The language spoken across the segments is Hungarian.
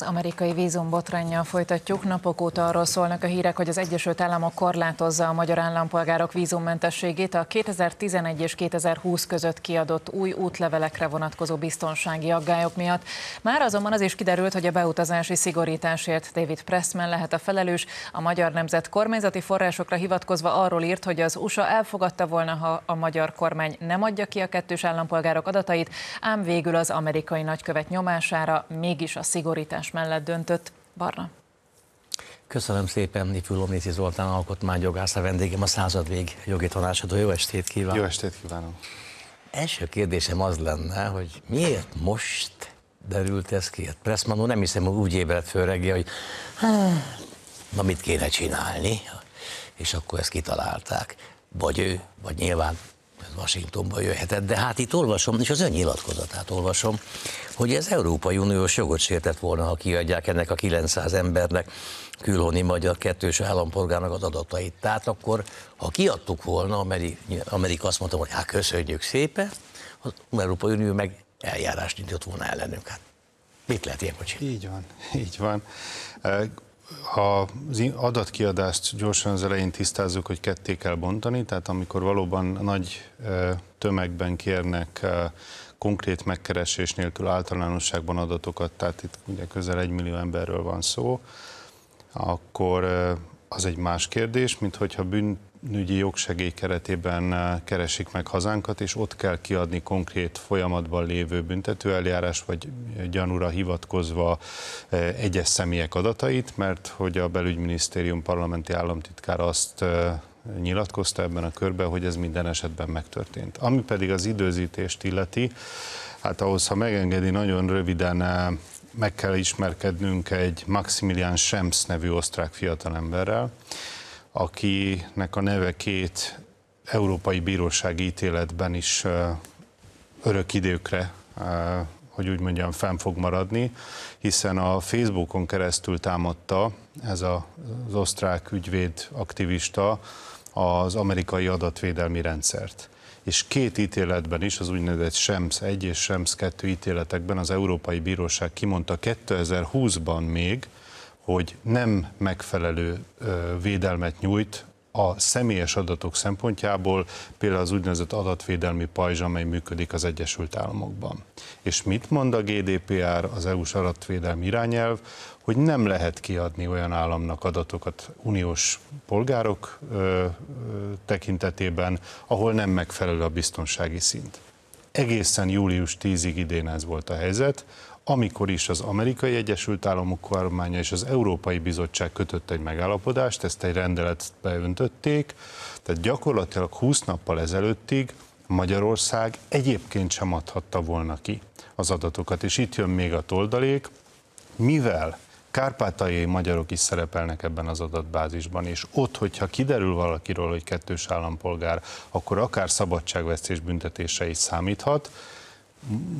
Az amerikai vízumbotránnyal folytatjuk. Napok óta arról szólnak a hírek, hogy az Egyesült Államok korlátozza a magyar állampolgárok vízummentességét a 2011 és 2020 között kiadott új útlevelekre vonatkozó biztonsági aggályok miatt. Már azonban az is kiderült, hogy a beutazási szigorításért David Pressman lehet a felelős. A magyar nemzet kormányzati forrásokra hivatkozva arról írt, hogy az USA elfogadta volna, ha a magyar kormány nem adja ki a kettős állampolgárok adatait, ám végül az amerikai nagykövet nyomására mégis a szigorítás alkotás mellett döntött. Barna. Köszönöm szépen, Ifjú Lomnici Zoltán alkotmányjogász, a vendégem a századvég jogi tanácsadó. Jó estét kívánok! Jó estét kívánok! Első kérdésem az lenne, hogy miért most derült ez ki? Hát Pressmanó nem hiszem, hogy úgy ébredt föl reggel, hogy na mit kéne csinálni, és akkor ezt kitalálták. Vagy ő, vagy nyilván Washingtonba jöhetett, de hát itt olvasom, és az nyilatkozatát olvasom, hogy ez Európai Uniós jogot sértett volna, ha kiadják ennek a 900 embernek, külhoni magyar kettős állampolgárnak az adatait. Tehát akkor, ha kiadtuk volna, Amerika azt mondta, hogy hát köszönjük szépen, az Európai Unió meg eljárást indított volna ellenünk. Hát mit lehet ilyenkor csinálni? Így van, így van. Ha az adatkiadást gyorsan az elején tisztázzuk, hogy ketté kell bontani, tehát amikor valóban nagy tömegben kérnek konkrét megkeresés nélkül általánosságban adatokat, tehát itt ugye közel egy millió emberről van szó, akkor az egy más kérdés, mint hogyha bűn nügyi jogsegély keretében eh, keresik meg hazánkat, és ott kell kiadni konkrét folyamatban lévő büntetőeljárás, vagy eh, gyanúra hivatkozva eh, egyes személyek adatait, mert hogy a belügyminisztérium parlamenti államtitkár azt nyilatkozta ebben a körben, hogy ez minden esetben megtörtént. Ami pedig az időzítést illeti, hát ahhoz, ha megengedi, nagyon röviden meg kell ismerkednünk egy Maximilian Schems nevű osztrák fiatalemberrel, akinek a neve két európai bírósági ítéletben is örök időkre, hogy úgy mondjam, fenn fog maradni, hiszen a Facebookon keresztül támadta ez az osztrák ügyvéd aktivista az amerikai adatvédelmi rendszert és két ítéletben is, az úgynevezett SEMS 1 és SEMS 2 ítéletekben az Európai Bíróság kimondta 2020-ban még, hogy nem megfelelő védelmet nyújt a személyes adatok szempontjából, például az úgynevezett adatvédelmi pajzs, amely működik az Egyesült Államokban. És mit mond a GDPR, az EU-s adatvédelmi irányelv, hogy nem lehet kiadni olyan államnak adatokat uniós polgárok ö, ö, tekintetében, ahol nem megfelelő a biztonsági szint. Egészen július 10-ig idén ez volt a helyzet, amikor is az amerikai Egyesült Államok kormánya és az Európai Bizottság kötött egy megállapodást, ezt egy rendeletbe öntötték, tehát gyakorlatilag 20 nappal ezelőttig Magyarország egyébként sem adhatta volna ki az adatokat. És itt jön még a toldalék, mivel kárpátaljai magyarok is szerepelnek ebben az adatbázisban, és ott, hogyha kiderül valakiről, hogy kettős állampolgár, akkor akár szabadságvesztés büntetése is számíthat,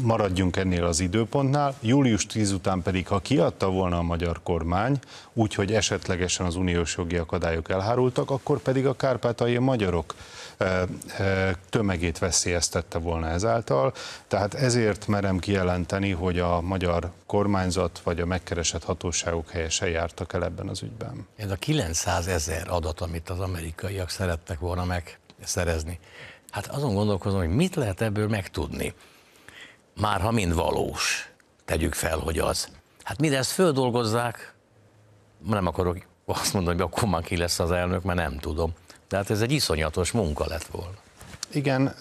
maradjunk ennél az időpontnál, július 10 után pedig, ha kiadta volna a magyar kormány, úgyhogy esetlegesen az uniós jogi akadályok elhárultak, akkor pedig a kárpátaljai magyarok eh, eh, tömegét veszélyeztette volna ezáltal. Tehát ezért merem kijelenteni, hogy a magyar kormányzat vagy a megkeresett hatóságok helyesen jártak el ebben az ügyben. Ez a 900 ezer adat, amit az amerikaiak szerettek volna megszerezni. Hát azon gondolkozom, hogy mit lehet ebből megtudni már ha mind valós, tegyük fel, hogy az. Hát mire ezt földolgozzák, nem akarok azt mondani, hogy akkor már ki lesz az elnök, mert nem tudom. De hát ez egy iszonyatos munka lett volna. Igen,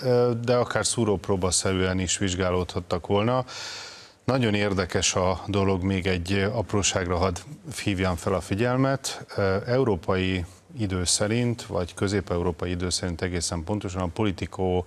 de akár szúrópróbaszerűen is vizsgálódhattak volna. Nagyon érdekes a dolog, még egy apróságra hadd hívjam fel a figyelmet. Európai idő szerint, vagy közép-európai idő szerint egészen pontosan a politikó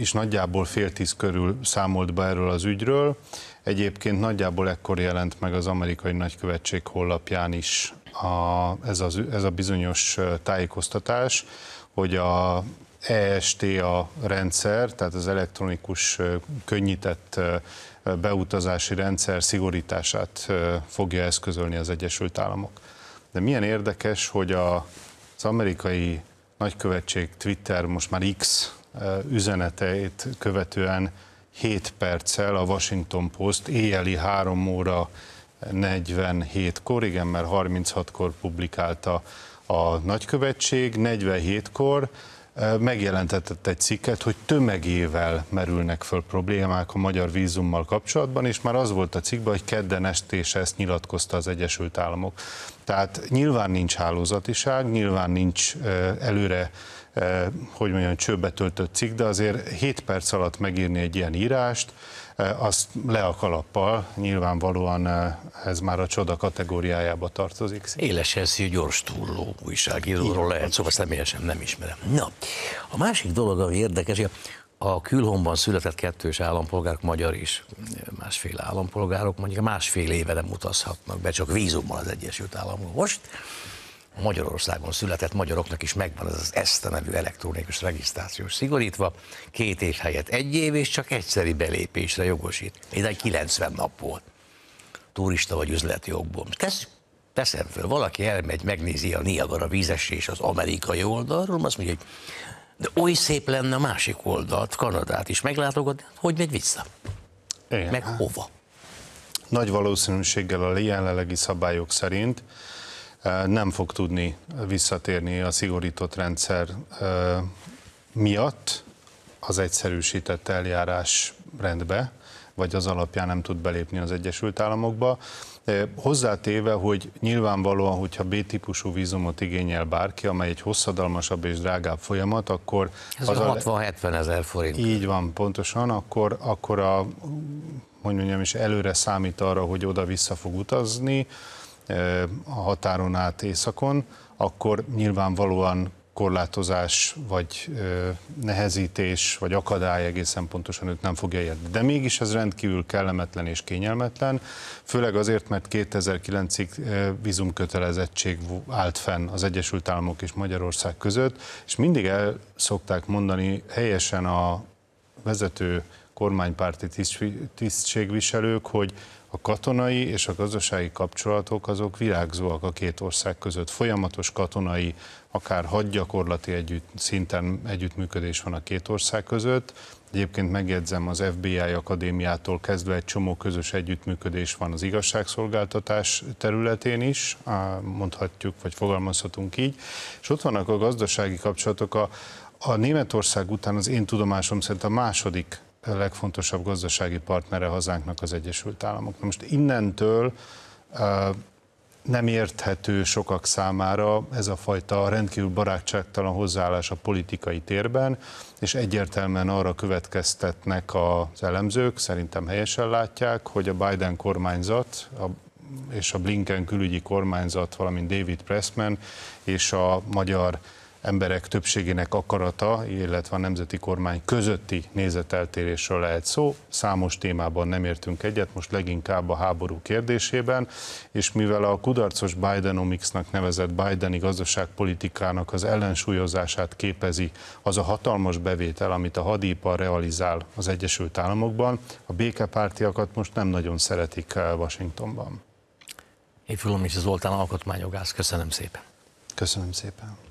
is nagyjából fél tíz körül számolt be erről az ügyről. Egyébként nagyjából ekkor jelent meg az amerikai nagykövetség hollapján is a, ez, az, ez a bizonyos tájékoztatás, hogy a EST a rendszer, tehát az elektronikus könnyített beutazási rendszer szigorítását fogja eszközölni az Egyesült Államok. De milyen érdekes, hogy a, az amerikai nagykövetség Twitter, most már X üzeneteit követően 7 perccel a Washington Post éjjeli 3 óra 47-kor, igen, mert 36-kor publikálta a nagykövetség, 47-kor megjelentetett egy cikket, hogy tömegével merülnek föl problémák a magyar vízummal kapcsolatban, és már az volt a cikkben, hogy kedden este és ezt nyilatkozta az Egyesült Államok. Tehát nyilván nincs hálózatiság, nyilván nincs előre Eh, hogy mondjam, csőbe töltött cikk, de azért 7 perc alatt megírni egy ilyen írást, eh, azt le a kalappal, nyilvánvalóan eh, ez már a csoda kategóriájába tartozik. Éles elszű, gyors túlló újságíróról lehet, szóval személyesen nem ismerem. Na, a másik dolog, ami érdekes, a külhomban született kettős állampolgárok, magyar is másfél állampolgárok, mondjuk másfél éve nem utazhatnak be, csak vízummal az Egyesült Államok. Most Magyarországon született magyaroknak is megvan az, az ESZTA nevű elektronikus regisztrációs szigorítva, két év helyett egy év, és csak egyszeri belépésre jogosít. Ide 90 nap volt, turista vagy üzleti okból. Tesz, teszem föl, valaki elmegy, megnézi a Niagara vízesés az amerikai oldalról, azt mondja, hogy de oly szép lenne a másik oldalt, Kanadát is meglátogatni, hogy megy vissza? Igen. Meg hova? Nagy valószínűséggel a jelenlegi szabályok szerint nem fog tudni visszatérni a szigorított rendszer miatt az egyszerűsített eljárás rendbe, vagy az alapján nem tud belépni az Egyesült Államokba. Hozzátéve, hogy nyilvánvalóan, hogyha B-típusú vízumot igényel bárki, amely egy hosszadalmasabb és drágább folyamat, akkor... Ez 60-70 ezer forint. Így van, pontosan, akkor, akkor a, hogy mondjam is, előre számít arra, hogy oda-vissza fog utazni, a határon át északon, akkor nyilvánvalóan korlátozás, vagy nehezítés, vagy akadály egészen pontosan őt nem fogja érni. De mégis ez rendkívül kellemetlen és kényelmetlen, főleg azért, mert 2009-ig vízumkötelezettség állt fenn az Egyesült Államok és Magyarország között, és mindig el szokták mondani helyesen a vezető kormánypárti tisztségviselők, hogy a katonai és a gazdasági kapcsolatok azok virágzóak a két ország között. Folyamatos katonai, akár hadgyakorlati együtt, szinten együttműködés van a két ország között. Egyébként megjegyzem, az FBI Akadémiától kezdve egy csomó közös együttműködés van az igazságszolgáltatás területén is, mondhatjuk, vagy fogalmazhatunk így. És ott vannak a gazdasági kapcsolatok, a, a Németország után az én tudomásom szerint a második legfontosabb gazdasági partnere hazánknak az Egyesült Államok. Na most innentől nem érthető sokak számára ez a fajta rendkívül barátságtalan hozzáállás a politikai térben, és egyértelműen arra következtetnek az elemzők, szerintem helyesen látják, hogy a Biden kormányzat, a és a Blinken külügyi kormányzat, valamint David Pressman és a magyar emberek többségének akarata, illetve a nemzeti kormány közötti nézeteltérésről lehet szó. Számos témában nem értünk egyet, most leginkább a háború kérdésében, és mivel a kudarcos Bidenomicsnak nevezett Bideni gazdaságpolitikának az ellensúlyozását képezi az a hatalmas bevétel, amit a hadipar realizál az Egyesült Államokban, a békepártiakat most nem nagyon szeretik eh, Washingtonban. Én is Zoltán alkotmányogász, köszönöm szépen. Köszönöm szépen.